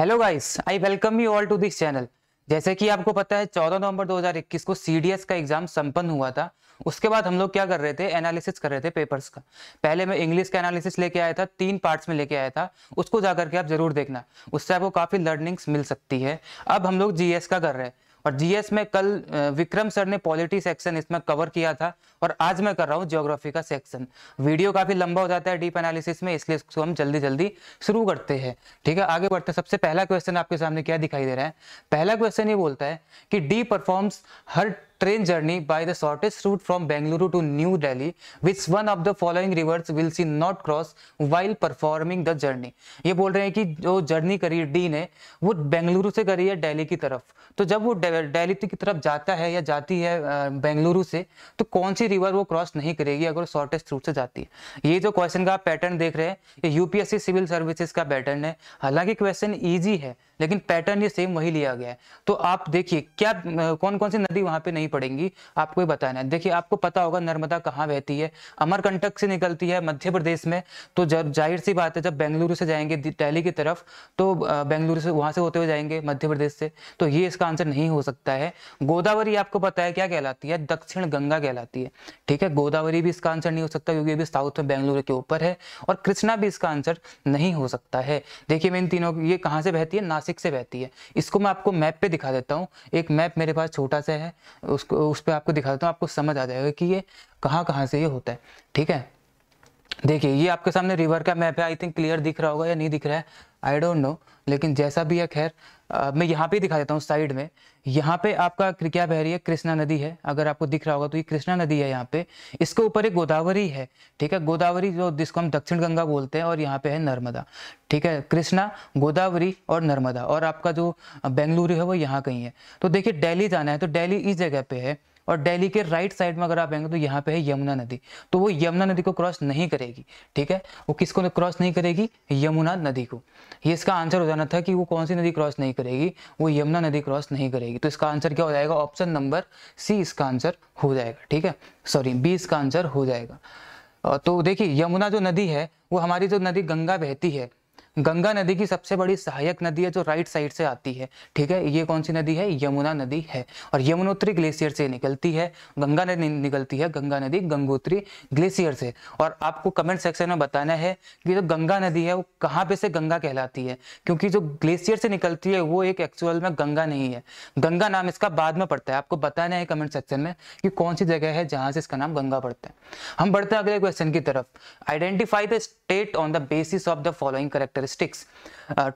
Hello guys I welcome you all to this channel जैसे कि आपको पता है 14 नवंबर 2021 को सीडीएस का एग्जाम संपन्न हुआ था उसके बाद हम लोग क्या कर रहे थे एनालिसिस कर रहे थे पेपर्स का पहले मैं इंग्लिश का एनालिसिस लेके आया था तीन पार्ट्स में लेके आया था उसको जाकर के आप जरूर देखना उससे आपको काफ़ी लर्निंग्स मिल सकती है अब हम लोग जीएस का कर रहे हैं और जीएस में कल विक्रम सर ने पॉलिटी सेक्शन इसमें कवर किया था और आज मैं कर रहा हूँ ज्योग्राफी का सेक्शन वीडियो काफी लंबा हो जाता है डीप एनालिसिस में इसलिए इसको हम जल्दी जल्दी शुरू करते हैं ठीक है आगे बढ़ते हैं सबसे पहला क्वेश्चन आपके सामने क्या दिखाई दे रहा है पहला क्वेश्चन ये बोलता है कि डी परफॉर्म्स हर train journey by the shortest route from Bengaluru to New Delhi, which one of the following rivers will she not cross while performing the journey? ये बोल रहे हैं कि जो जर्नी करी डी ने वो बेंगलुरु से करी है दिल्ली की तरफ तो जब वो दिल्ली की तरफ जाता है या जाती है बेंगलुरु से तो कौन सी रिवर वो क्रॉस नहीं करेगी अगर शॉर्टेस्ट रूट से जाती है ये जो क्वेश्चन का पैटर्न देख रहे हैं ये यूपीएससी सिविल सर्विसेज का पैटर्न है हालांकि क्वेश्चन ईजी है लेकिन पैटर्न ये सेम वही लिया गया है तो आप देखिए क्या कौन कौन सी नदी वहां पर नहीं पड़ेंगी आपको ये बताना है देखिए आपको पता होगा नर्मदा कहाँ बहती है अमरकंटक से निकलती है मध्य प्रदेश में तो जब जाहिर सी बात है जब बेंगलुरु से जाएंगे दिल्ली की तरफ तो बेंगलुरु से वहाँ से होते हुए जाएंगे मध्य प्रदेश से तो ये इसका आंसर नहीं हो सकता है गोदावरी आपको पता है क्या कहलाती है दक्षिण गंगा कहलाती है ठीक है गोदावरी भी इसका आंसर नहीं हो सकता क्योंकि अभी साउथ में बेंगलुरु के ऊपर है और कृष्णा भी इसका आंसर नहीं हो सकता है देखिए मैं इन तीनों ये कहाँ से बहती है नासिक से बहती है इसको मैं आपको मैप पे दिखा देता हूँ एक मैप मेरे पास छोटा सा है उसको उस पर आपको दिखा देता हूँ आपको समझ आ जाएगा कि ये कहाँ कहाँ से ये होता है ठीक है देखिए ये आपके सामने रिवर का मैप है आई थिंक क्लियर दिख रहा होगा या नहीं दिख रहा है आई डोंट नो लेकिन जैसा भी है खैर मैं यहाँ पे दिखा देता हूँ साइड में यहाँ पे आपका क्या बह रही है कृष्णा नदी है अगर आपको दिख रहा होगा तो ये कृष्णा नदी है यहाँ पे इसके ऊपर एक गोदावरी है ठीक है गोदावरी जो जिसको हम दक्षिण गंगा बोलते हैं और यहाँ पे है नर्मदा ठीक है कृष्णा गोदावरी और नर्मदा और आपका जो बेंगलुरु है वो यहाँ कहीं है तो देखिए डेली जाना है तो डेली इस जगह पे है और दिल्ली के राइट साइड में अगर आप आएंगे तो यहाँ पे है यमुना नदी तो वो यमुना नदी को क्रॉस नहीं करेगी ठीक है वो किसको क्रॉस नहीं करेगी यमुना नदी को ये इसका आंसर हो जाना था कि वो कौन सी नदी क्रॉस नहीं करेगी वो यमुना नदी क्रॉस नहीं करेगी तो इसका आंसर क्या हो जाएगा ऑप्शन नंबर सी इसका आंसर हो जाएगा ठीक है सॉरी बी इसका आंसर हो जाएगा तो देखिए यमुना जो नदी है वो हमारी जो नदी गंगा बहती है गंगा नदी की सबसे बड़ी सहायक नदी है जो राइट साइड से आती है ठीक है ये कौन सी नदी है यमुना नदी है और यमुनोत्री ग्लेशियर से निकलती है गंगा नदी निकलती है गंगा नदी गंगोत्री ग्लेशियर से और आपको कमेंट सेक्शन में बताना है कि जो गंगा नदी है वो कहाँ पे से गंगा कहलाती है क्योंकि जो ग्लेशियर से निकलती है वो एक एक्चुअल में गंगा नहीं है गंगा नाम इसका बाद में पड़ता है आपको बताना है कमेंट सेक्शन में कि कौन सी जगह है जहाँ से इसका नाम गंगा पड़ता है हम बढ़ते हैं अगले क्वेश्चन की तरफ identify the state on the basis of the following character characteristics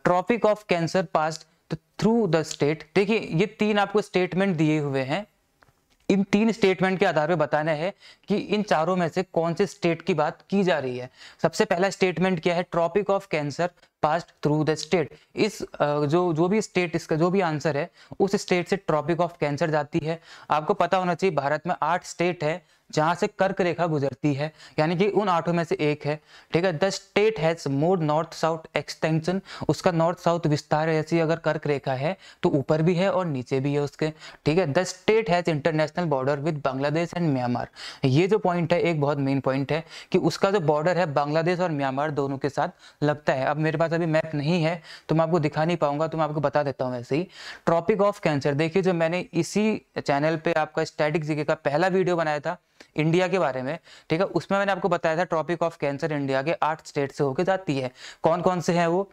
tropic of cancer passed through the state देखिए ये तीन आपको स्टेटमेंट दिए हुए हैं इन तीन स्टेटमेंट के आधार पर बताना है कि इन चारों में से कौन से स्टेट की बात की जा रही है सबसे पहला स्टेटमेंट क्या है tropic of cancer passed through the state इस जो जो भी स्टेट इसका जो भी आंसर है उस स्टेट से ट्रॉपिक ऑफ कैंसर जाती है आपको पता होना चाहिए भारत में आठ स्टेट है जहां से कर्क रेखा गुजरती है यानी कि उन आठों में से एक है ठीक है the state has more north south extension उसका नॉर्थ साउथ विस्तार ऐसी अगर कर्क रेखा है तो ऊपर भी है और नीचे भी है उसके ठीक है the state has international border with Bangladesh and Myanmar ये जो पॉइंट है एक बहुत मेन पॉइंट है कि उसका जो बॉर्डर है बांग्लादेश और म्यांमार दोनों के साथ लगता है अब मेरे पास अभी मैप नहीं है तो मैं आपको दिखा नहीं पाऊंगा तो मैं आपको बता देता हूँ वैसे ही ट्रॉपिक ऑफ कैंसर देखिए जो मैंने इसी चैनल पर आपका स्टैटिक जीके का पहला वीडियो बनाया था इंडिया के बारे में ठीक है उसमें मैंने आपको बताया था ट्रॉपिक ऑफ कैंसर इंडिया के आठ स्टेट से होकर जाती है कौन कौन से हैं वो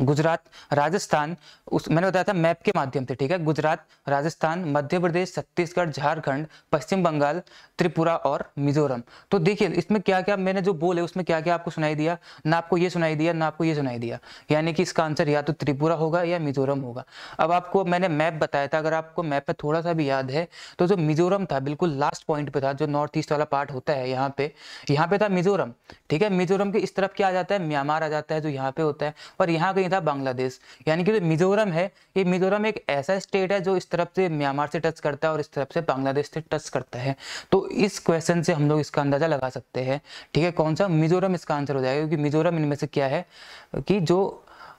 गुजरात राजस्थान उस मैंने बताया था मैप के माध्यम से ठीक है गुजरात राजस्थान मध्य प्रदेश छत्तीसगढ़ झारखंड पश्चिम बंगाल त्रिपुरा और मिजोरम तो देखिए इसमें क्या क्या मैंने जो बोले उसमें क्या क्या आपको सुनाई दिया ना आपको ये सुनाई दिया ना आपको ये सुनाई दिया यानी कि इसका आंसर या तो त्रिपुरा होगा या मिजोरम होगा अब आपको मैंने मैप बताया था अगर आपको मैप पर थोड़ा सा भी याद है तो जो मिजोरम था बिल्कुल लास्ट पॉइंट पे था जो नॉर्थ ईस्ट वाला पार्ट होता है यहाँ पे यहाँ पे था मिजोरम ठीक है मिजोरम के इस तरफ क्या आ जाता है म्यांमार आ जाता है जो यहाँ पे होता है और यहाँ का कहीं था बांग्लादेश यानी कि जो मिजोरम है ये मिजोरम एक ऐसा स्टेट है जो इस तरफ से म्यांमार से टच करता है और इस तरफ से बांग्लादेश से टच करता है तो इस क्वेश्चन से हम लोग इसका अंदाजा लगा सकते हैं ठीक है कौन सा मिजोरम इसका आंसर हो जाएगा क्योंकि मिजोरम इनमें से क्या है कि जो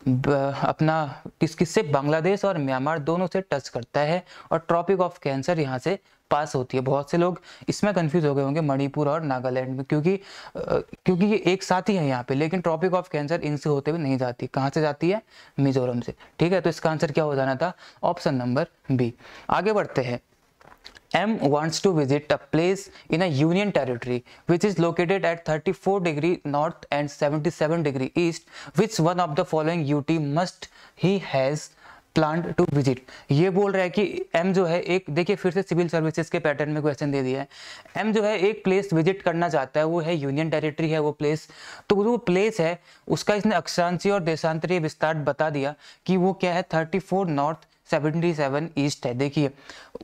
अपना किस किस से बांग्लादेश और म्यांमार दोनों से टच करता है और ट्रॉपिक ऑफ कैंसर यहाँ से पास होती है बहुत से लोग इसमें कंफ्यूज हो गए होंगे मणिपुर और नागालैंड में क्योंकि क्योंकि ये एक साथ ही है यहाँ पे लेकिन ट्रॉपिक ऑफ कैंसर इनसे होते हुए नहीं जाती कहाँ से जाती है मिजोरम से ठीक है तो इसका आंसर क्या हो जाना था ऑप्शन नंबर बी आगे बढ़ते हैं M wants to visit a place in a union territory which is located at 34 degree north and 77 degree east which one of the following UT must he has planned to visit ये बोल रहा है कि M जो है एक देखिए फिर से सिविल सर्विसेज के पैटर्न में क्वेश्चन दे दिया है एम जो है एक प्लेस विजिट करना चाहता है वो है यूनियन टेरिटरी है वो प्लेस तो वो प्लेस है उसका इसने अक्षांशीय और देशांतरीय विस्तार बता दिया कि वो क्या है thirty four north seventy seven east है देखिए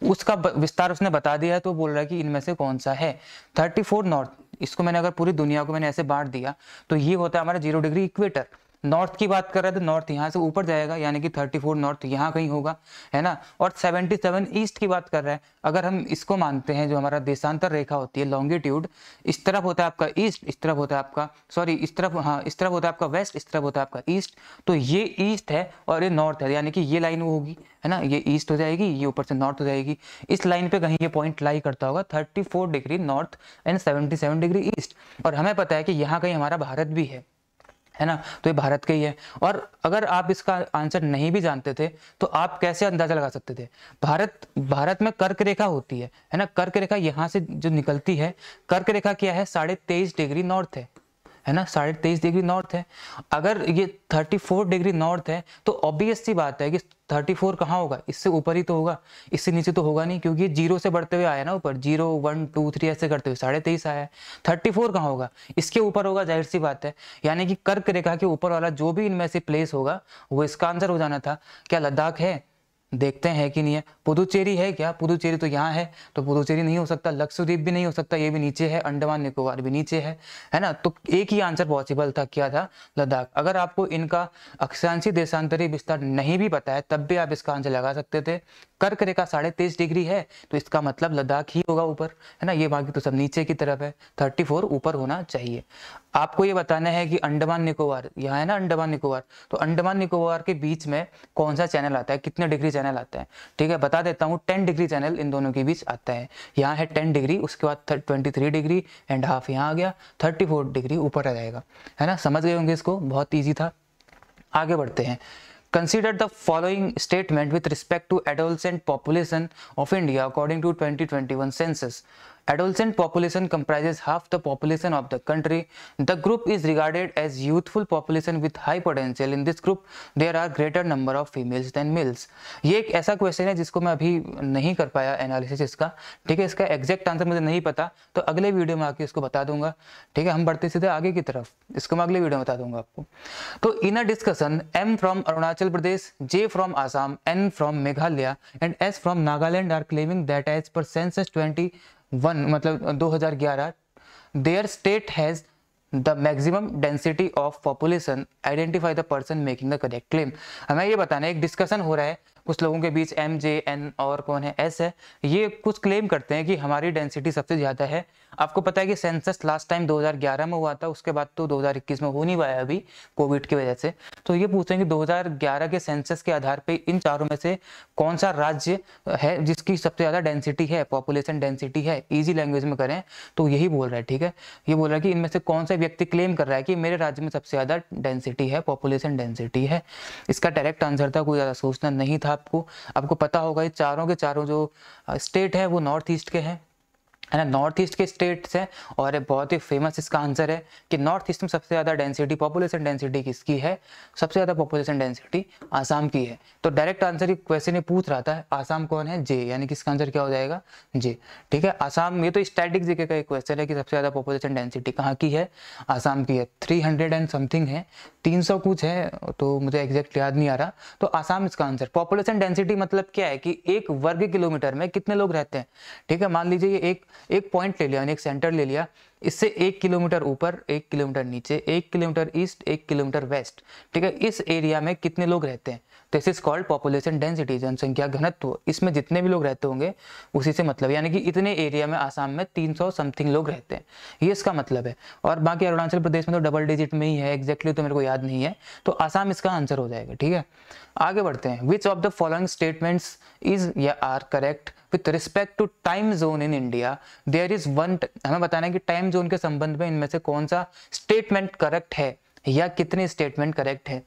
उसका विस्तार उसने बता दिया है तो बोल रहा है कि इनमें से कौन सा है थर्टी फोर नॉर्थ इसको मैंने अगर पूरी दुनिया को मैंने ऐसे बांट दिया तो ये होता है हमारा जीरो डिग्री इक्वेटर नॉर्थ की बात कर रहे हैं तो नॉर्थ यहाँ से ऊपर जाएगा यानी कि 34 नॉर्थ यहाँ कहीं होगा है ना और 77 ईस्ट की बात कर रहे हैं अगर हम इसको मानते हैं जो हमारा देशांतर रेखा होती है लॉन्गिट्यूड इस तरफ होता है आपका ईस्ट इस तरफ होता है आपका सॉरी इस तरफ हाँ इस तरफ होता है आपका वेस्ट इस तरफ होता है आपका ईस्ट तो ये ईस्ट है और ये नॉर्थ है यानी कि ये लाइन वो होगी है ना ये ईस्ट हो जाएगी ये ऊपर से नॉर्थ हो जाएगी इस लाइन पे कहीं ये पॉइंट लाई करता होगा 34 degree north and 77 degree east और हमें पता है कि यहाँ कहीं हमारा भारत भी है है ना तो ये भारत का ही है और अगर आप इसका आंसर नहीं भी जानते थे तो आप कैसे अंदाजा लगा सकते थे भारत भारत में कर्क रेखा होती है है ना कर्क रेखा यहाँ से जो निकलती है कर्क रेखा क्या है साढ़े तेईस डिग्री नॉर्थ है है ना साढ़े तेईस डिग्री नॉर्थ है अगर ये थर्टी फोर डिग्री नॉर्थ है तो ऑब्वियस सी बात है कि थर्टी फोर कहाँ होगा इससे ऊपर ही तो होगा इससे नीचे तो होगा नहीं क्योंकि जीरो से बढ़ते हुए आया ना ऊपर जीरो वन टू थ्री ऐसे करते हुए साढ़े तेईस आया है थर्टी फोर कहाँ होगा इसके ऊपर होगा जाहिर सी बात है यानी कि कर्क रेखा के ऊपर वाला जो भी इनमें से प्लेस होगा वो इसका आंसर हो जाना था क्या लद्दाख है देखते हैं कि नहीं है पुदुचेरी है क्या पुदुचेरी तो यहाँ है तो पुदुचेरी नहीं हो सकता लक्षद्वीप भी नहीं हो सकता ये भी नीचे है अंडमान निकोबार भी नीचे है है ना तो एक ही आंसर पॉसिबल था क्या था लद्दाख अगर आपको इनका अक्षांशी देशांतरी विस्तार नहीं भी पता है तब भी आप इसका आंसर लगा सकते थे कर्क रेखा साढ़े तेईस डिग्री है तो इसका मतलब लद्दाख ही होगा ऊपर है ना ये बाकी तो सब नीचे की तरफ है थर्टी फोर ऊपर होना चाहिए आपको ये बताना है कि अंडमान निकोबार यहाँ है ना अंडमान निकोबार तो अंडमान निकोबार के बीच में कौन सा चैनल आता है कितने डिग्री चैनल आता है ठीक है बता देता हूँ टेन डिग्री चैनल इन दोनों के बीच आता है यहाँ है टेन डिग्री उसके बाद twenty three degree and half यहाँ आ गया थर्टी फोर डिग्री ऊपर आ जाएगा है ना समझ गए होंगे इसको बहुत ईजी था आगे बढ़ते हैं Consider the following statement with respect to adolescent population of India according to 2021 census. Adolescent population comprises half the population of the country. The group is regarded as youthful population with high potential. In this group, there are greater number of females than males. ये एक ऐसा question है जिसको मैं अभी नहीं कर पाया एनालिसिस इसका ठीक है इसका एग्जैक्ट आंसर मुझे नहीं पता तो अगले वीडियो में आके इसको बता दूंगा ठीक है हम बढ़ते सीधे आगे की तरफ इसको मैं अगले वीडियो में बता दूंगा आपको तो in a discussion M from Arunachal Pradesh J from Assam N from Meghalaya and S from Nagaland are claiming that as per census twenty one मतलब 2011 their state has the maximum density of population identify the person making the correct claim हमें ये बताना है एक discussion हो रहा है कुछ लोगों के बीच एम जे एन और कौन है एस है ये कुछ क्लेम करते हैं कि हमारी डेंसिटी सबसे ज़्यादा है आपको पता है कि सेंसस लास्ट टाइम 2011 में हुआ था उसके बाद तो 2021 में हो नहीं पाया अभी कोविड की वजह से तो ये पूछते हैं कि 2011 के सेंसस के आधार पर इन चारों में से कौन सा राज्य है जिसकी सबसे ज़्यादा डेंसिटी है पॉपुलेशन डेंसिटी है ईजी लैंग्वेज में करें तो यही बोल रहा है ठीक है ये बोल रहा है कि इनमें से कौन सा व्यक्ति क्लेम कर रहा है कि मेरे राज्य में सबसे ज़्यादा डेंसिटी है पॉपुलेशन डेंसिटी है इसका डायरेक्ट आंसर था कोई ज़्यादा सोचना नहीं था आपको आपको पता होगा ये चारों के चारों जो स्टेट हैं वो नॉर्थ ईस्ट के हैं है ना नॉर्थ ईस्ट के स्टेट्स हैं और बहुत ही फेमस इसका आंसर है कि नॉर्थ ईस्ट में सबसे ज़्यादा डेंसिटी पॉपुलेशन डेंसिटी किसकी है सबसे ज़्यादा पॉपुलेशन डेंसिटी आसाम की है तो डायरेक्ट आंसर ये क्वेश्चन ये पूछ रहा था आसाम कौन है जे यानी कि इसका आंसर क्या हो जाएगा जे ठीक है आसाम ये तो स्टैटिक जीके का एक क्वेश्चन है कि सबसे ज़्यादा पॉपुलेशन डेंसिटी कहाँ की है आसाम की है थ्री हंड्रेड एंड समथिंग है तीन सौ कुछ है तो मुझे एग्जैक्ट याद नहीं आ रहा तो आसाम इसका आंसर पॉपुलेशन डेंसिटी मतलब क्या है कि एक वर्ग किलोमीटर में कितने लोग रहते हैं ठीक है मान लीजिए ये एक एक पॉइंट ले लिया एक सेंटर ले लिया इससे एक किलोमीटर ऊपर एक किलोमीटर नीचे एक किलोमीटर ईस्ट एक किलोमीटर वेस्ट ठीक है इस एरिया में कितने लोग रहते हैं this is called population density जनसंख्या घनत्व इसमें जितने भी लोग रहते होंगे उसी से मतलब यानी कि इतने एरिया में आसाम में 300 समथिंग लोग रहते हैं ये इसका मतलब है और बाकी अरुणाचल प्रदेश में तो डबल डिजिट में ही है एग्जैक्टली तो मेरे को याद नहीं है तो आसाम इसका आंसर हो जाएगा ठीक है आगे बढ़ते हैं which of the following statements is या are correct with respect to time zone in India there is one हमें बताना है कि टाइम जोन के संबंध में इनमें से कौन सा स्टेटमेंट करेक्ट है या कितनी स्टेटमेंट करेक्ट है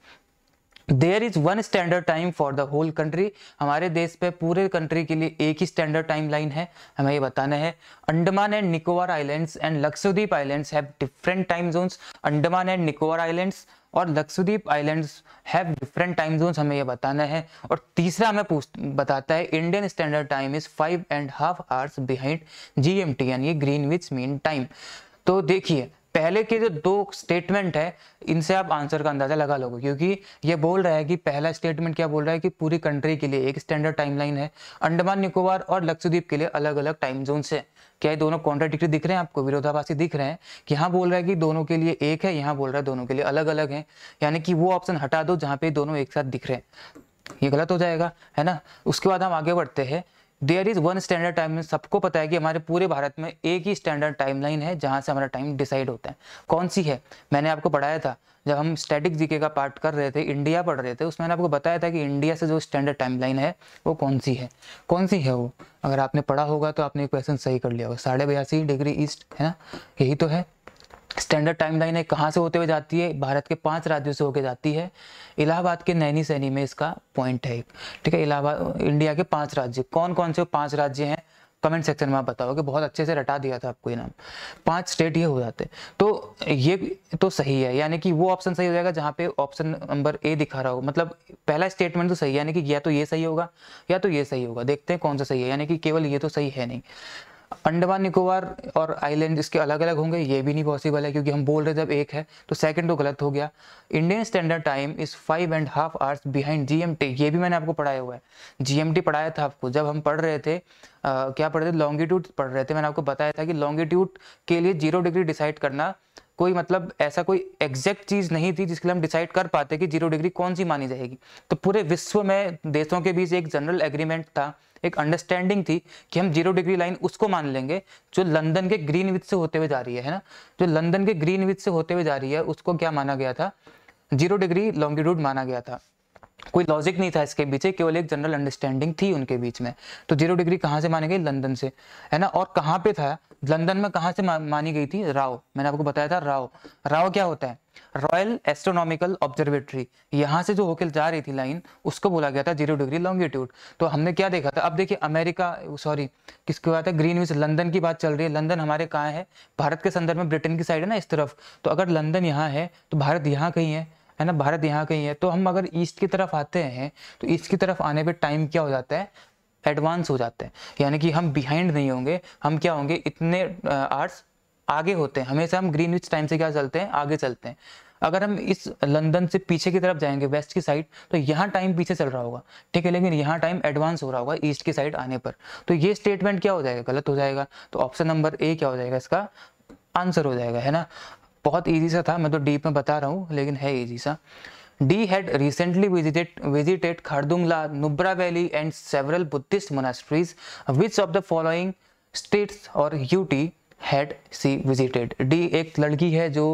there is one standard time for the whole country हमारे देश पे पूरे कंट्री के लिए एक ही स्टैंडर्ड टाइम लाइन है हमें ये बताना है Andaman and Nicobar islands and Lakshadweep islands have different time zones Andaman and Nicobar islands और Lakshadweep islands have different time zone हमें यह बताना है और तीसरा हमें पूछ बताता है Indian standard time is five and half hours behind G M T यानी मीन टाइम तो देखिए पहले के जो दो स्टेटमेंट है इनसे आप आंसर का अंदाजा लगा लोगे क्योंकि ये बोल रहा है कि पहला स्टेटमेंट क्या बोल रहा है कि पूरी कंट्री के लिए एक स्टैंडर्ड टाइमलाइन है अंडमान निकोबार और लक्षद्वीप के लिए अलग अलग टाइम जोन है क्या ये दोनों कॉन्ट्राडिक्टी दिख रहे हैं आपको विरोधाभासी दिख रहे हैं कि यहाँ बोल रहा है कि दोनों के लिए एक है यहाँ बोल रहा है दोनों के लिए अलग अलग है यानी कि वो ऑप्शन हटा दो जहाँ पे दोनों एक साथ दिख रहे हैं ये गलत हो जाएगा है ना उसके बाद हम आगे बढ़ते हैं there is one standard time सबको पता है कि हमारे पूरे भारत में एक ही स्टैंडर्ड टाइम है जहाँ से हमारा टाइम डिसाइड होता है कौन सी है मैंने आपको पढ़ाया था जब हम स्टैटिक जीके का पार्ट कर रहे थे इंडिया पढ़ रहे थे उसमें मैंने आपको बताया था कि इंडिया से जो स्टैंडर्ड टाइम है वो कौन सी है कौन सी है वो अगर आपने पढ़ा होगा तो आपने क्वेश्चन सही कर लिया होगा साढ़े बयासी डिग्री ईस्ट है ना यही तो है स्टैंडर्ड टाइमलाइन है कहाँ से होते हुए जाती है भारत के पांच राज्यों से होकर जाती है इलाहाबाद के नैनी सैनी में इसका पॉइंट है एक ठीक है इलाहाबाद इंडिया के पांच राज्य कौन कौन से पांच राज्य हैं कमेंट सेक्शन में आप बताओ कि बहुत अच्छे से रटा दिया था आपको ये नाम पांच स्टेट ये हो जाते तो ये तो सही है यानी कि वो ऑप्शन सही हो जाएगा जहाँ पे ऑप्शन नंबर ए दिखा रहा हो मतलब पहला स्टेटमेंट तो सही है यानी कि या तो ये सही होगा या तो ये सही होगा देखते हैं कौन सा सही है यानी कि केवल ये तो सही है नहीं अंडमान निकोबार और आइलैंड इसके अलग अलग होंगे ये भी नहीं पॉसिबल है क्योंकि हम बोल रहे जब एक है तो सेकंड तो गलत हो गया Indian standard time is five and half hours behind GMT ये भी मैंने आपको पढ़ाया हुआ है जीएमटी पढ़ाया था आपको जब हम पढ़ रहे थे आ, क्या पढ़ रहे थे लॉन्गिट्यूड पढ़ रहे थे मैंने आपको बताया था कि लॉन्गिट्यूड के लिए जीरो डिग्री डिसाइड करना कोई मतलब ऐसा कोई एग्जैक्ट चीज़ नहीं थी जिसके लिए हम डिसाइड कर पाते कि जीरो डिग्री कौन सी मानी जाएगी तो पूरे विश्व में देशों के बीच एक जनरल एग्रीमेंट था एक अंडरस्टैंडिंग थी कि हम जीरो डिग्री लाइन उसको मान लेंगे जो लंदन के ग्रीन विथ से होते हुए जा रही है ना जो लंदन के ग्रीन विथ से होते हुए जा रही है उसको क्या माना गया था जीरो डिग्री लॉन्गिट्यूड माना गया था कोई लॉजिक नहीं था इसके पीछे केवल एक जनरल अंडरस्टैंडिंग थी उनके बीच में तो जीरो डिग्री कहाँ से मानी गई लंदन से है ना और कहाँ पे था लंदन में कहाँ से मानी गई थी राव मैंने आपको बताया था राव राव क्या होता है रॉयल एस्ट्रोनॉमिकल ऑब्जर्वेटरी यहाँ से जो होकर जा रही थी लाइन उसको बोला गया था जीरो डिग्री लॉन्गिट्यूड तो हमने क्या देखा था अब देखिए अमेरिका सॉरी किसकी बात है ग्रीन विच लंदन की बात चल रही है लंदन हमारे कहाँ है भारत के संदर्भ में ब्रिटेन की साइड है ना इस तरफ तो अगर लंदन यहाँ है तो भारत यहाँ कहीं है है ना भारत यहाँ कहीं है तो हम अगर ईस्ट की तरफ आते हैं तो ईस्ट की तरफ आने पर टाइम क्या हो जाता है एडवांस हो जाते हैं यानी कि हम बिहाइंड नहीं होंगे हम क्या होंगे इतने आर्ट्स आगे होते हैं हमेशा हम ग्रीनविच टाइम से क्या चलते हैं आगे चलते हैं अगर हम इस लंदन से पीछे की तरफ जाएंगे वेस्ट की साइड तो यहाँ टाइम पीछे चल रहा होगा ठीक है लेकिन यहाँ टाइम एडवांस हो रहा होगा ईस्ट की साइड आने पर तो ये स्टेटमेंट क्या हो जाएगा गलत हो जाएगा तो ऑप्शन नंबर ए क्या हो जाएगा इसका आंसर हो जाएगा है ना बहुत ईजी सा था मैं तो डीप में बता रहा हूँ लेकिन है ईजी सा D had recently visited visited Khardungla Nubra valley and several Buddhist monasteries which of the following states और UT had she visited D एक लड़की है जो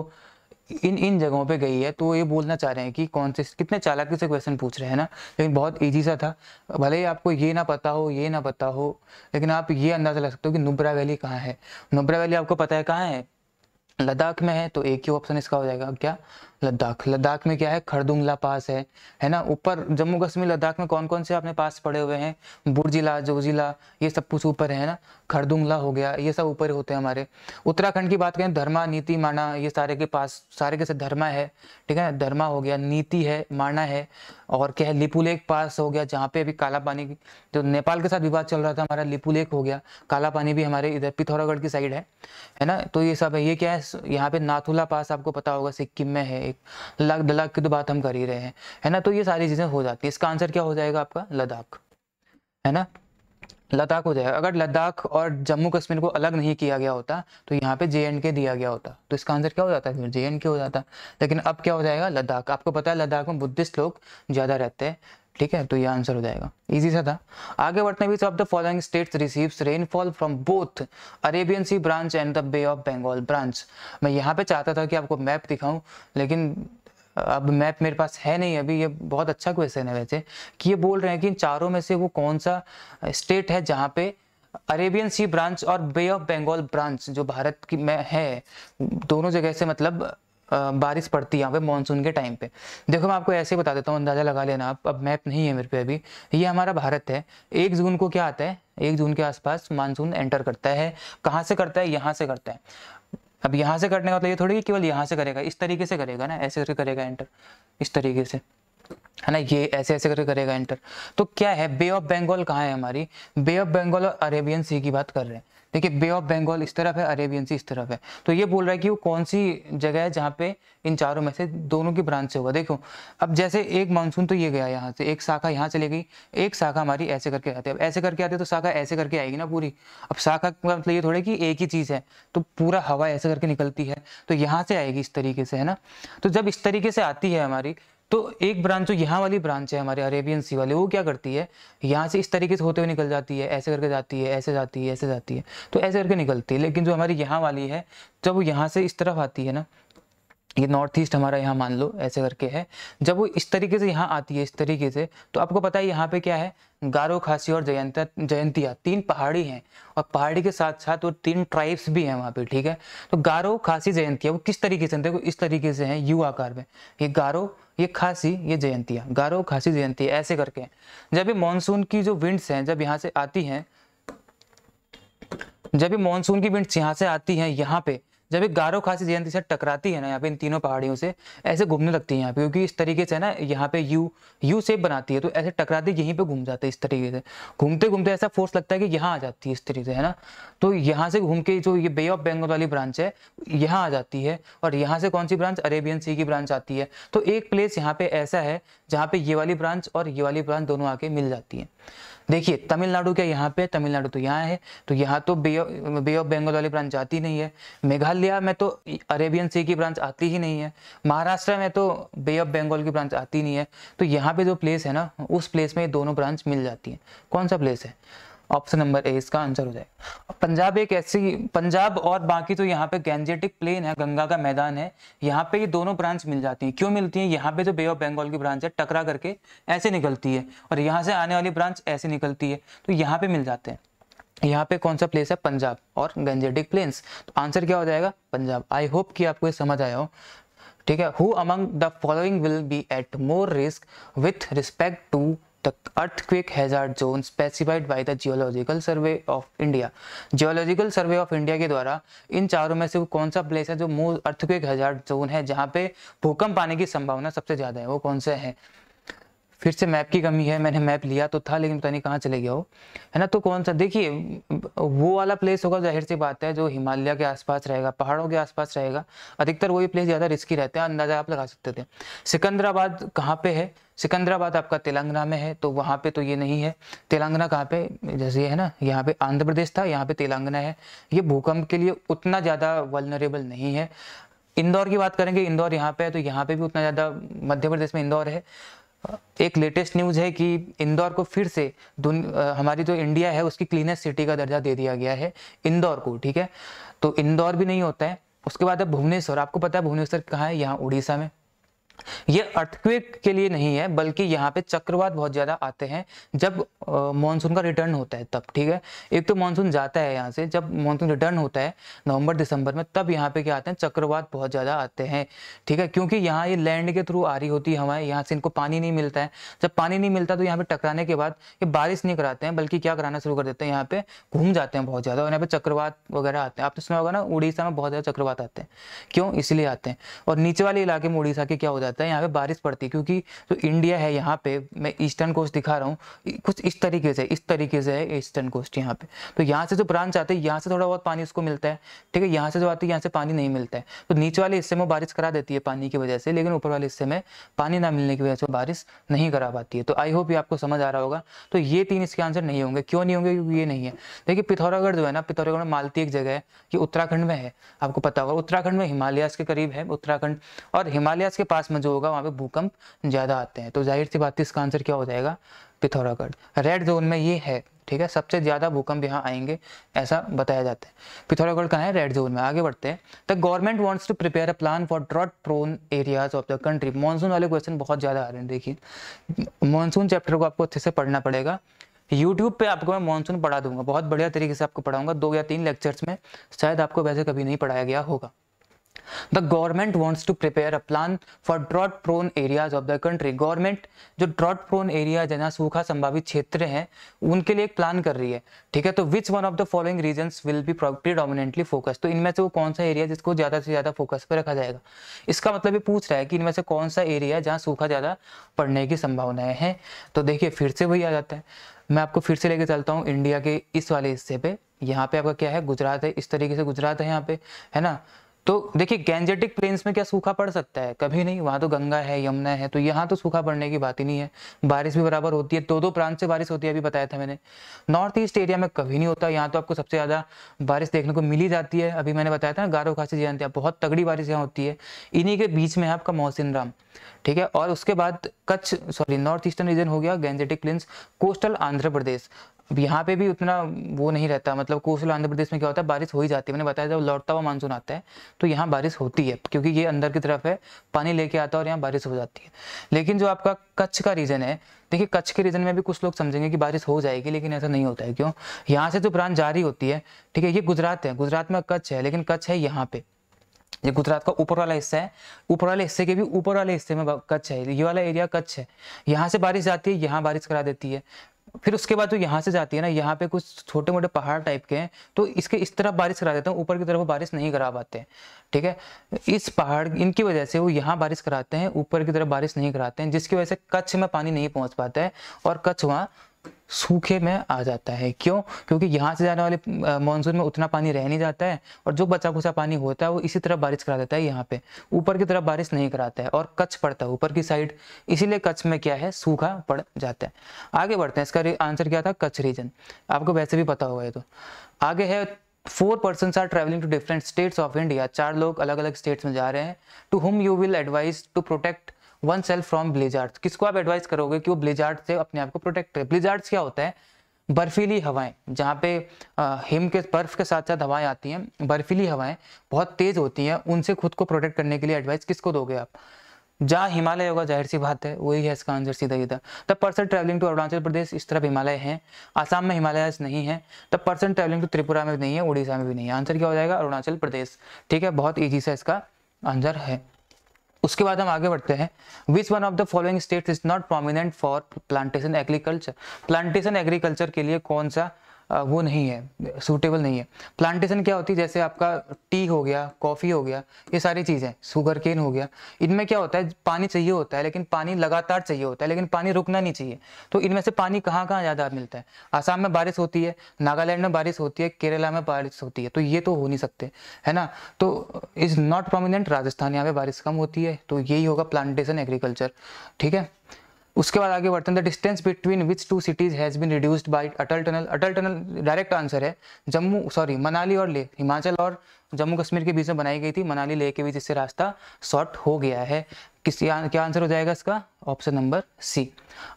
इन इन जगहों पे गई है तो ये बोलना चाह रहे हैं कि कौन से कितने चालाकी से क्वेश्चन पूछ रहे हैं ना लेकिन बहुत ईजी सा था भले ही आपको ये ना पता हो ये ना पता हो लेकिन आप ये अंदाज़ा लग सकते हो कि नुब्रा वैली कहाँ है नुब्रा वैली आपको पता है कहाँ है लद्दाख में है तो एक ही ऑप्शन इसका हो जाएगा क्या लद्दाख लद्दाख में क्या है खरदुंगला पास है है ना ऊपर जम्मू कश्मीर लद्दाख में कौन कौन से आपने पास पड़े हुए हैं जिला जो जिला ये सब कुछ ऊपर है ना खरदुंगला हो गया ये सब ऊपर होते हैं हमारे उत्तराखंड की बात करें धर्मा नीति माना ये सारे के पास सारे के साथ धर्मा है ठीक है धर्मा हो गया नीति है माना है और क्या है लिपू पास हो गया जहाँ पे अभी काला पानी जो नेपाल के साथ विवाद चल रहा था हमारा लिपू हो गया काला पानी भी हमारे इधर पिथौरागढ़ की साइड है है ना तो ये सब है ये क्या है यहाँ पे नाथुला पास आपको पता होगा सिक्किम में है एक लद्दाख लद्दाख की तो बात हम कर ही रहे हैं है ना तो ये सारी चीज़ें हो जाती है इसका आंसर क्या हो जाएगा आपका लद्दाख है ना लद्दाख हो जाएगा अगर लद्दाख और जम्मू कश्मीर को अलग नहीं किया गया होता तो यहाँ पे जे एंड के दिया गया होता तो इसका आंसर क्या हो जाता है जे एंड के हो जाता लेकिन अब क्या हो जाएगा लद्दाख आपको पता है लद्दाख में बुद्धिस्ट लोग ज़्यादा रहते हैं ठीक है तो ये आंसर हो जाएगा इजी सा था आगे बढ़ते भी of the following states receives rainfall from both Arabian sea branch and the bay of Bengal branch मैं यहाँ पे चाहता था कि आपको मैप दिखाऊं लेकिन अब मैप मेरे पास है नहीं अभी ये बहुत अच्छा क्वेश्चन है वैसे कि ये बोल रहे हैं कि इन चारों में से वो कौन सा स्टेट है जहाँ पे अरेबियन सी ब्रांच और बे ऑफ बंगाल ब्रांच जो भारत की में है दोनों जगह से मतलब बारिश पड़ती है यहाँ पे मानसून के टाइम पे देखो मैं आपको ऐसे बता देता हूँ अंदाज़ा लगा लेना आप अब मैप नहीं है मेरे पे अभी ये हमारा भारत है एक जून को क्या आता है एक जून के आसपास मानसून एंटर करता है कहाँ से करता है यहाँ से करता है अब यहां से करने का मतलब ये थोड़ी केवल यहाँ से करेगा इस तरीके से करेगा ना ऐसे करके करेगा एंटर इस तरीके से है ना ये ऐसे ऐसे करके करेगा एंटर तो क्या है बे ऑफ बंगाल कहाँ है हमारी बे ऑफ बंगाल और अरेबियन सी की बात कर रहे हैं देखिए बे ऑफ बंगाल इस तरफ है अरेबियन सी इस तरफ है तो ये बोल रहा है कि वो कौन सी जगह है जहाँ पे इन चारों में से दोनों की ब्रांच से होगा देखो अब जैसे एक मानसून तो ये गया यहाँ से एक शाखा यहाँ चले गई एक शाखा हमारी ऐसे करके आती है अब ऐसे करके आती है तो शाखा ऐसे करके आएगी ना पूरी अब शाखा का मतलब ये थोड़े कि एक ही चीज़ है तो पूरा हवा ऐसे करके निकलती है तो यहाँ से आएगी इस तरीके से है ना तो जब इस तरीके से आती है हमारी तो एक ब्रांच जो यहाँ वाली ब्रांच है हमारे अरेबियन सी वाली वो क्या करती है यहाँ से इस तरीके से होते हुए निकल जाती है ऐसे करके जाती है ऐसे जाती है ऐसे जाती है तो ऐसे करके निकलती है लेकिन जो हमारी यहाँ वाली है जब वो यहाँ से इस तरफ आती है ना ये नॉर्थ ईस्ट हमारा यहाँ मान लो ऐसे करके है जब वो इस तरीके से यहाँ आती है इस तरीके से तो आपको पता है यहाँ पे क्या है गारो खासी और जयंता जयंतिया तीन पहाड़ी हैं और पहाड़ी के साथ साथ वो तीन ट्राइब्स भी हैं वहाँ पे ठीक है तो गारो खासी जयंतिया वो किस तरीके से देखो इस तरीके से है यू आकार में ये गारो ये खासी ये जयंतिया गारो खासी जयंतिया ऐसे करके जब ये मानसून की जो विंड्स हैं जब यहाँ से आती हैं जब ये मानसून की विंड्स यहाँ से आती हैं यहाँ पे जब एक गारो खासी जयंती से टकराती है ना यहाँ पे इन तीनों पहाड़ियों से ऐसे घूमने लगती है यहाँ पे क्योंकि इस तरीके से ना यहाँ पे यू यू सेप बनाती है तो ऐसे टकराती यहीं पे घूम जाते हैं इस तरीके से घूमते घूमते ऐसा फोर्स लगता है कि यहाँ आ जाती है इस तरीके से है ना तो यहाँ से घूम के जो ये बे ऑफ बंगाल वाली ब्रांच है यहाँ आ जाती है और यहाँ से कौन सी ब्रांच अरेबियन सी की ब्रांच आती है तो एक प्लेस यहाँ पे ऐसा है जहाँ पे ये वाली ब्रांच और ये वाली ब्रांच दोनों आके मिल जाती है देखिए तमिलनाडु क्या यहाँ पे तमिलनाडु तो यहाँ है तो यहाँ तो बे बे ऑफ बंगाल वाली ब्रांच आती नहीं है मेघालय में तो अरेबियन सी की ब्रांच आती ही नहीं है महाराष्ट्र में तो बे ऑफ बंगाल की ब्रांच आती नहीं है तो यहाँ पे जो प्लेस है ना उस प्लेस में दोनों ब्रांच मिल जाती है कौन सा प्लेस है ऑप्शन नंबर ए इसका आंसर हो जाएगा पंजाब एक ऐसी पंजाब और बाकी तो यहाँ पे गैंजेटिक प्लेन है गंगा का मैदान है यहाँ पे ये दोनों ब्रांच मिल जाती हैं क्यों मिलती है यहाँ पे जो बे ऑफ बंगाल की ब्रांच है टकरा करके ऐसे निकलती है और यहाँ से आने वाली ब्रांच ऐसे निकलती है तो यहाँ पे मिल जाते हैं यहाँ पे कौन सा प्लेस है पंजाब और गंजेटिक प्लेन्स तो आंसर क्या हो जाएगा पंजाब आई होप कि आपको ये समझ आया हो ठीक है who among the following will be at more risk with respect to the earthquake hazard zone specified by the geological survey of India geological survey of India के द्वारा इन चारों में से वो कौन सा प्लेस है जो मूल अर्थक्वेक हैजार्ड जोन है जहां पे भूकंप आने की संभावना सबसे ज्यादा है वो कौन से हैं फिर से मैप की कमी है मैंने मैप लिया तो था लेकिन पता नहीं कहाँ चले गया हो है ना तो कौन सा देखिए वो वाला प्लेस होगा जाहिर सी बात है जो हिमालय के आसपास रहेगा पहाड़ों के आसपास रहेगा अधिकतर वही प्लेस ज़्यादा रिस्की रहते हैं अंदाज़ा आप लगा सकते थे सिकंदराबाद कहाँ पे है सिकंदराबाद आपका तेलंगाना में है तो वहाँ पे तो ये नहीं है तेलंगाना कहाँ पे जैसे है ना यहाँ पे आंध्र प्रदेश था यहाँ पे तेलंगाना है ये भूकंप के लिए उतना ज़्यादा वलनरेबल नहीं है इंदौर की बात करेंगे इंदौर यहाँ पे है तो यहाँ पे भी उतना ज़्यादा मध्य प्रदेश में इंदौर है एक लेटेस्ट न्यूज़ है कि इंदौर को फिर से हमारी जो इंडिया है उसकी क्लीनेस्ट सिटी का दर्जा दे दिया गया है इंदौर को ठीक है तो इंदौर भी नहीं होता है उसके बाद अब भुवनेश्वर आपको पता है भुवनेश्वर कहाँ है यहाँ उड़ीसा में ये अर्थक्वेक के लिए नहीं है बल्कि यहाँ पे चक्रवात बहुत ज्यादा आते हैं जब मानसून का रिटर्न होता है तब ठीक है एक तो मानसून जाता है यहाँ से जब मानसून रिटर्न होता है नवंबर दिसंबर में तब यहाँ पे क्या आते हैं चक्रवात बहुत ज्यादा आते हैं ठीक है क्योंकि यहाँ ये लैंड के थ्रू आ रही होती है हवाएं यहाँ से इनको पानी नहीं मिलता है जब पानी नहीं मिलता तो यहाँ पे टकराने के बाद ये बारिश नहीं कराते हैं बल्कि क्या कराना शुरू कर देते हैं यहाँ पे घूम जाते हैं बहुत ज्यादा और यहाँ पे चक्रवात वगैरह आते हैं आपने सुना होगा ना उड़ीसा में बहुत ज्यादा चक्रवात आते हैं क्यों इसलिए आते हैं और नीचे वाले इलाके में उड़ीसा के क्या जाता है यहाँ पे बारिश पड़ती है क्योंकि जो इंडिया है यहाँ पे मैं ईस्टर्न कोस्ट दिखा रहा हूँ कुछ इस तरीके से इस तरीके से है ईस्टर्न कोस्ट यहाँ पे तो यहाँ से जो ब्रांच आते हैं यहाँ से थोड़ा बहुत पानी उसको मिलता है ठीक है यहाँ से जो आती है यहाँ से पानी नहीं मिलता है तो नीचे वाले हिस्से में बारिश करा देती है पानी की वजह से लेकिन ऊपर वाले हिस्से में पानी ना मिलने की वजह से बारिश नहीं करा पाती है तो आई होप ये आपको समझ आ रहा होगा तो ये तीन इसके आंसर नहीं होंगे क्यों नहीं होंगे क्योंकि ये नहीं है देखिए पिथौरागढ़ जो है ना पिथौरागढ़ मालती एक जगह है ये उत्तराखंड में है आपको पता होगा उत्तराखंड में हिमालयास के करीब है उत्तराखंड और हिमालयास के पास में जो होगा वहाँ पे भूकंप ज़्यादा आते हैं तो जाहिर सी बात इसका आंसर क्या हो जाएगा पिथौरागढ़ रेड जोन में ये है ठीक है सबसे ज़्यादा भूकंप यहाँ आएंगे ऐसा बताया जाता है पिथौरागढ़ कहाँ है रेड जोन में आगे बढ़ते हैं the government wants to prepare a plan for drought prone areas of the country monsoon वाले क्वेश्चन बहुत ज़्यादा आ रहे हैं देखिए मानसून चैप्टर को आपको अच्छे से पढ़ना पड़ेगा YouTube पे आपको मैं मानसून पढ़ा दूंगा बहुत बढ़िया तरीके से आपको पढ़ाऊंगा दो या तीन लेक्चर्स में शायद आपको वैसे कभी नहीं पढ़ाया गया होगा the government wants to prepare a plan for drought prone areas of the country government जो ड्रॉट प्रोन एरियाज है ना सूखा संभावित क्षेत्र हैं उनके लिए एक प्लान कर रही है ठीक है तो which one of the following region will be dominantly focus तो इनमें से वो कौन सा एरिया जिसको ज्यादा से ज्यादा फोकस पर रखा जाएगा इसका मतलब ये पूछ रहा है कि इनमें से कौन सा एरिया है जहाँ सूखा ज्यादा पड़ने की संभावनाएं हैं तो देखिए फिर से वही आ जाता है मैं आपको फिर से लेके चलता हूँ इंडिया के इस वाले हिस्से पे यहाँ पे आपका क्या है गुजरात है इस तरीके से गुजरात है यहाँ पे है ना तो देखिए गैंजेटिक प्लेन्स में क्या सूखा पड़ सकता है कभी नहीं वहां तो गंगा है यमुना है तो यहाँ तो सूखा पड़ने की बात ही नहीं है बारिश भी बराबर होती है दो दो प्रांत से बारिश होती है अभी बताया था मैंने नॉर्थ ईस्ट एरिया में कभी नहीं होता यहाँ तो आपको सबसे ज़्यादा बारिश देखने को मिली जाती है अभी मैंने बताया था गारो खासी जयंती बहुत तगड़ी बारिश यहाँ होती है इन्हीं के बीच में है आपका मोहसिन राम ठीक है और उसके बाद Kutch sorry north eastern region हो गया gangetic plains coastal Andhra Pradesh अब यहाँ पे भी उतना वो नहीं रहता मतलब कोसल आंध्र प्रदेश में क्या होता है बारिश हो ही जाती है मैंने बताया जब लौटता हुआ मानसून आता है तो यहाँ बारिश होती है क्योंकि ये अंदर की तरफ है पानी लेके आता है और यहाँ बारिश हो जाती है लेकिन जो आपका कच्छ का रीजन है देखिए कच्छ के रीजन में भी कुछ लोग समझेंगे कि बारिश हो जाएगी लेकिन ऐसा नहीं होता है क्यों यहाँ से जो ब्रांच जारी होती है ठीक है ये गुजरात है गुजरात में कच्छ है लेकिन कच्छ है यहाँ पे ये गुजरात का ऊपर वाला हिस्सा है ऊपर वाले हिस्से के भी ऊपर वाले हिस्से में कच्छ है ये वाला एरिया कच्छ है यहाँ से बारिश जाती है यहाँ बारिश करा देती है फिर उसके बाद जो यहाँ से जाती है ना यहाँ पे कुछ छोटे मोटे पहाड़ टाइप के हैं तो इसके इस तरफ बारिश करा देते हैं ऊपर की तरफ वो बारिश नहीं करा पाते हैं ठीक है इस पहाड़ इनकी वजह से वो यहाँ बारिश कराते हैं ऊपर की तरफ बारिश नहीं कराते हैं जिसकी वजह से कच्छ में पानी नहीं पहुँच पाता है और कच्छ वहाँ सूखे में आ जाता है क्यों क्योंकि यहाँ से जाने वाले मानसून में उतना पानी रह नहीं जाता है और जो बचा खुचा पानी होता है वो इसी तरफ बारिश करा देता है यहाँ पे ऊपर की तरफ बारिश नहीं कराता है और कच्छ पड़ता है ऊपर की साइड इसीलिए कच्छ में क्या है सूखा पड़ जाता है आगे बढ़ते हैं इसका आंसर क्या था कच्छ रीजन आपको वैसे भी पता होगा ये तो आगे है four person are travelling to different states of India चार लोग अलग अलग स्टेट्स में जा रहे हैं to whom you will advise to protect oneself from blizzard किसको आप एडवाइस करोगे कि वो ब्लेजार्ड से अपने आप को प्रोटेक्ट करें ब्लेजार्ड्स क्या होता है बर्फीली हवाएं जहाँ पे हिम के बर्फ के साथ साथ हवाएं आती हैं बर्फीली हवाएं बहुत तेज होती हैं उनसे खुद को प्रोटेक्ट करने के लिए एडवाइस किसको दोगे आप जहाँ हिमालय होगा जाहिर सी बात है वही है इसका आंसर सीधा सीधा the person travelling to Arunachal Pradesh इस तरफ हिमालय है आसाम में हिमालय नहीं है the person travelling to Tripura में भी नहीं है उड़ीसा में भी नहीं है आंसर क्या हो जाएगा अरुणाचल प्रदेश ठीक है बहुत ईजी सा इसका आंसर है उसके बाद हम आगे बढ़ते हैं which one of the following state is not prominent for plantation agriculture plantation agriculture के लिए कौन सा वो नहीं है सूटेबल नहीं है प्लांटेशन क्या होती है जैसे आपका टी हो गया कॉफ़ी हो गया ये सारी चीज़ें शुगर केन हो गया इनमें क्या होता है पानी चाहिए होता है लेकिन पानी लगातार चाहिए होता है लेकिन पानी रुकना नहीं चाहिए तो इनमें से पानी कहाँ कहाँ ज़्यादा मिलता है आसाम में बारिश होती है नागालैंड में बारिश होती है केरला में बारिश होती है तो ये तो हो नहीं सकते है ना तो इज़ नॉट प्रोमिनेंट राजस्थान यहाँ पे बारिश कम होती है तो यही होगा प्लांटेशन एग्रीकल्चर ठीक है उसके बाद आगे बढ़ते हैं the distance between which two cities has been reduced by Atal tunnel Atal tunnel direct answer है जम्मू सॉरी मनाली और लेह हिमाचल और जम्मू कश्मीर के बीच में बनाई गई थी मनाली लेह के बीच इससे रास्ता शॉर्ट हो गया है किस या, क्या आंसर हो जाएगा इसका ऑप्शन नंबर सी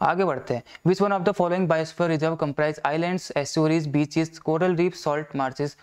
आगे बढ़ते हैं which one of the following biosphere reserve comprise islands estuaries beaches coral reef salt marshes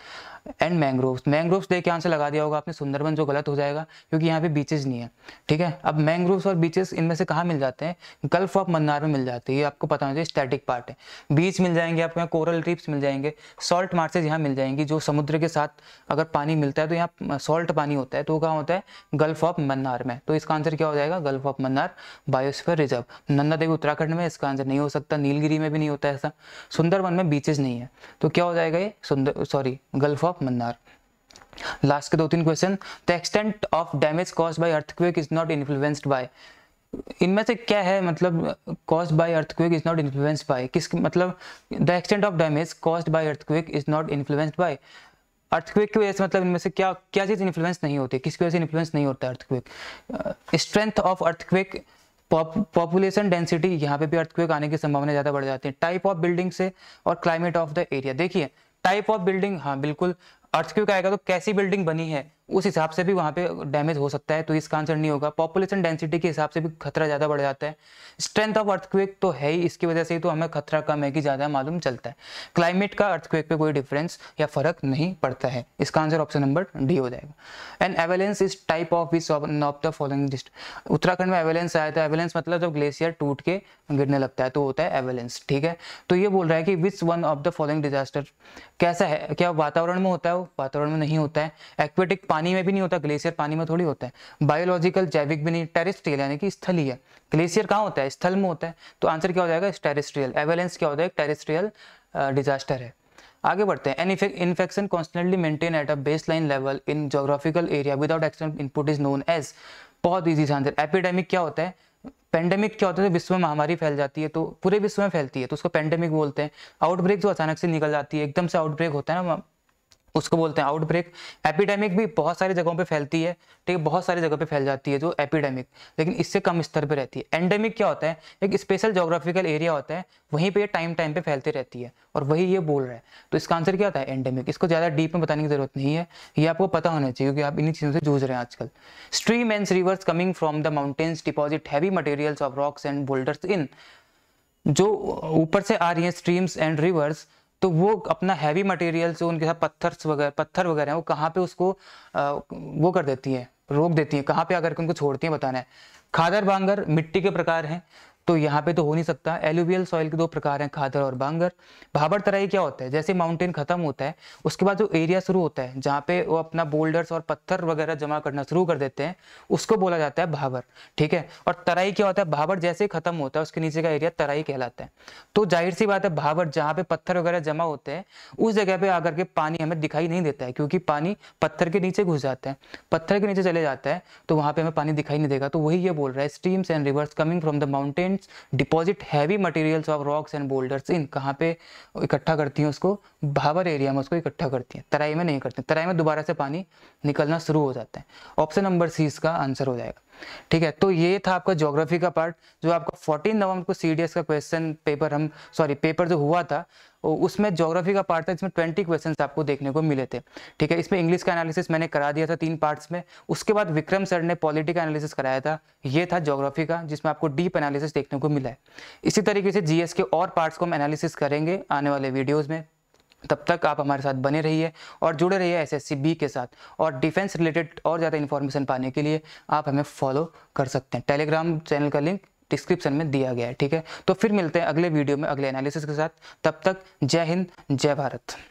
and mangroves mangroves देख के आंसर लगा दिया होगा आपने सुंदरबन जो गलत हो जाएगा क्योंकि यहाँ पे बीचेस नहीं है ठीक है अब मैंग्रोव्स और बीचेस इनमें से कहाँ मिल जाते हैं गल्फ ऑफ मन्नार में मिल जाते हैं ये आपको पता होना चाहिए स्टैटिक पार्ट है बीच मिल जाएंगे आपको यहाँ कोरल रीफ्स मिल जाएंगे सॉल्ट मार्चेज यहाँ मिल जाएंगी जो समुद्र के साथ अगर पानी मिलता है तो यहाँ सॉल्ट पानी होता है तो कहाँ होता है गल्फ ऑफ मन्नार में तो इसका आंसर क्या हो जाएगा gulf of Mannar biosphere reserve Nanda Devi Uttarakhand में इसका आंसर नहीं हो सकता नीलगिरी में भी नहीं होता ऐसा सुंदरवन में बीचेज नहीं है तो क्या हो जाएगा ये सुंदर sorry gulf of Mannar last के दो तीन question the extent of damage caused by earthquake is not influenced by इनमें से क्या है मतलब caused by earthquake is not influenced by किस मतलब the extent of damage caused by earthquake is not influenced by earthquake की वजह से मतलब इनमें से क्या क्या चीज़ इन्फ्लुएंस नहीं होती किसकी वजह से इन्फ्लुएंस नहीं होता earthquake strength of earthquake population density यहाँ पे भी अर्थक्वेक आने की संभावना ज़्यादा बढ़ जाती है टाइप ऑफ बिल्डिंग से और क्लाइमेट ऑफ द एरिया देखिए टाइप ऑफ बिल्डिंग हाँ बिल्कुल अर्थक्वेक आएगा तो कैसी बिल्डिंग बनी है उस हिसाब से भी वहाँ पे डैमेज हो सकता है तो इसका आंसर नहीं होगा पॉपुलेशन डेंसिटी के हिसाब से भी खतरा ज़्यादा बढ़ जाता है स्ट्रेंथ ऑफ अर्थक्वेक तो है ही इसकी वजह से ही तो हमें खतरा कम है कि ज़्यादा मालूम चलता है क्लाइमेट का अर्थक्वेक पे कोई डिफरेंस या फर्क नहीं पड़ता है इसका आंसर ऑप्शन नंबर डी हो जाएगा and avalanche is type of which of the following disaster Uttarakhand में एवेलेंस आया था एवेलेंस मतलब जब ग्लेशियर टूट के गिरने लगता है तो होता है एवेलेंस ठीक है तो ये बोल रहा है कि which one of the following disaster कैसा है क्या वातावरण में होता है वो वातावरण में नहीं होता है एक्वेटिक पानी पानी में भी नहीं होता ग्लेशियर पानी में थोड़ी होता है बायोलॉजिकल जैविक भी नहीं टेरिस्ट्रियल यानी कि स्थलीय ग्लेशियर कहाँ होता है स्थल में होता है तो आंसर क्या हो जाएगा टेरिस्ट्रियल एवेलेंस क्या होता है टेरिस्ट्रियल डिजास्टर है आगे बढ़ते हैं infection constantly maintain at a baseline level in geographical area without external input is known as बहुत ईजी आंसर एपिडेमिक क्या होता है पेंडेमिक क्या होता है तो विश्व में महामारी फैल जाती है तो पूरे विश्व में फैलती है तो उसको पेंडेमिक बोलते हैं आउटब्रेक जो अचानक से निकल जाती है एकदम से आउटब्रेक होता है ना उसको बोलते हैं आउटब्रेक एपिडेमिक भी बहुत सारी जगहों पे फैलती है ठीक है बहुत सारी जगह पे फैल जाती है जो एपिडेमिक लेकिन इससे कम स्तर पे रहती है एंडेमिक क्या होता है एक स्पेशल जोग्राफिकल एरिया होता है वहीं पे ये टाइम टाइम पे फैलती रहती है और वही ये बोल रहा है तो इसका आंसर क्या होता है एंडेमिक इसको ज़्यादा डीप में बताने की जरूरत नहीं है ये आपको पता होना चाहिए क्योंकि आप इन्हीं चीज़ों से जूझ रहे हैं आजकल stream and rivers coming from the mountains deposit heavy materials of rocks and boulders in जो ऊपर से आ रही है स्ट्रीम्स एंड रिवर्स तो वो अपना हैवी मटेरियल जो उनके साथ पत्थर वगैरह पत्थर वगैरह हैं वो कहाँ पे उसको आ, वो कर देती हैं रोक देती हैं कहाँ पे अगर उनको छोड़ती हैं बताना है खादर बांगर मिट्टी के प्रकार हैं तो यहाँ पे तो हो नहीं सकता एलुवियल सॉइल के दो प्रकार हैं खादर और बांगर भाबर तराई क्या होता है जैसे माउंटेन खत्म होता है उसके बाद जो एरिया शुरू होता है जहाँ पे वो अपना बोल्डर्स और पत्थर वगैरह जमा करना शुरू कर देते हैं उसको बोला जाता है भाबर ठीक है और तराई क्या होता है भाबर जैसे खत्म होता है उसके नीचे का एरिया तराई कहलाता है तो जाहिर सी बात है भाबर जहाँ पे पत्थर वगैरह जमा होते हैं उस जगह पे आकर के पानी हमें दिखाई नहीं देता है क्योंकि पानी पत्थर के नीचे घुस जाता है पत्थर के नीचे चले जाता है तो वहाँ पे हमें पानी दिखाई नहीं देगा तो वही ये बोल रहा है streams and rivers coming from the mountain sediments deposit heavy materials of rocks and boulders in कहाँ पे इकट्ठा करती हैं उसको भावर एरिया में उसको इकट्ठा करती हैं तराई में नहीं करती तराई में दोबारा से पानी निकलना शुरू हो जाता है ऑप्शन नंबर सी इसका आंसर हो जाएगा ठीक है तो ये था आपका ज्योग्राफी का पार्ट जो आपका 14 नवंबर को सी का क्वेश्चन पेपर हम सॉरी पेपर जो हुआ था उसमें ज्योग्राफी का पार्ट था इसमें 20 क्वेश्चंस आपको देखने को मिले थे ठीक है इसमें इंग्लिश का एनालिसिस मैंने करा दिया था तीन पार्ट्स में उसके बाद विक्रम सर ने पॉलिटिक एनालिसिस कराया था ये था ज्योग्राफी का जिसमें आपको डीप एनालिसिस देखने को मिला है इसी तरीके से जीएस के और पार्ट्स को हम एनालिसिस करेंगे आने वाले वीडियोज़ में तब तक आप हमारे साथ बने रहिए और जुड़े रहिए एसएससी बी के साथ और डिफेंस रिलेटेड और ज़्यादा इन्फॉर्मेशन पाने के लिए आप हमें फॉलो कर सकते हैं टेलीग्राम चैनल का लिंक डिस्क्रिप्शन में दिया गया है ठीक है तो फिर मिलते हैं अगले वीडियो में अगले एनालिसिस के साथ तब तक जय हिंद जय भारत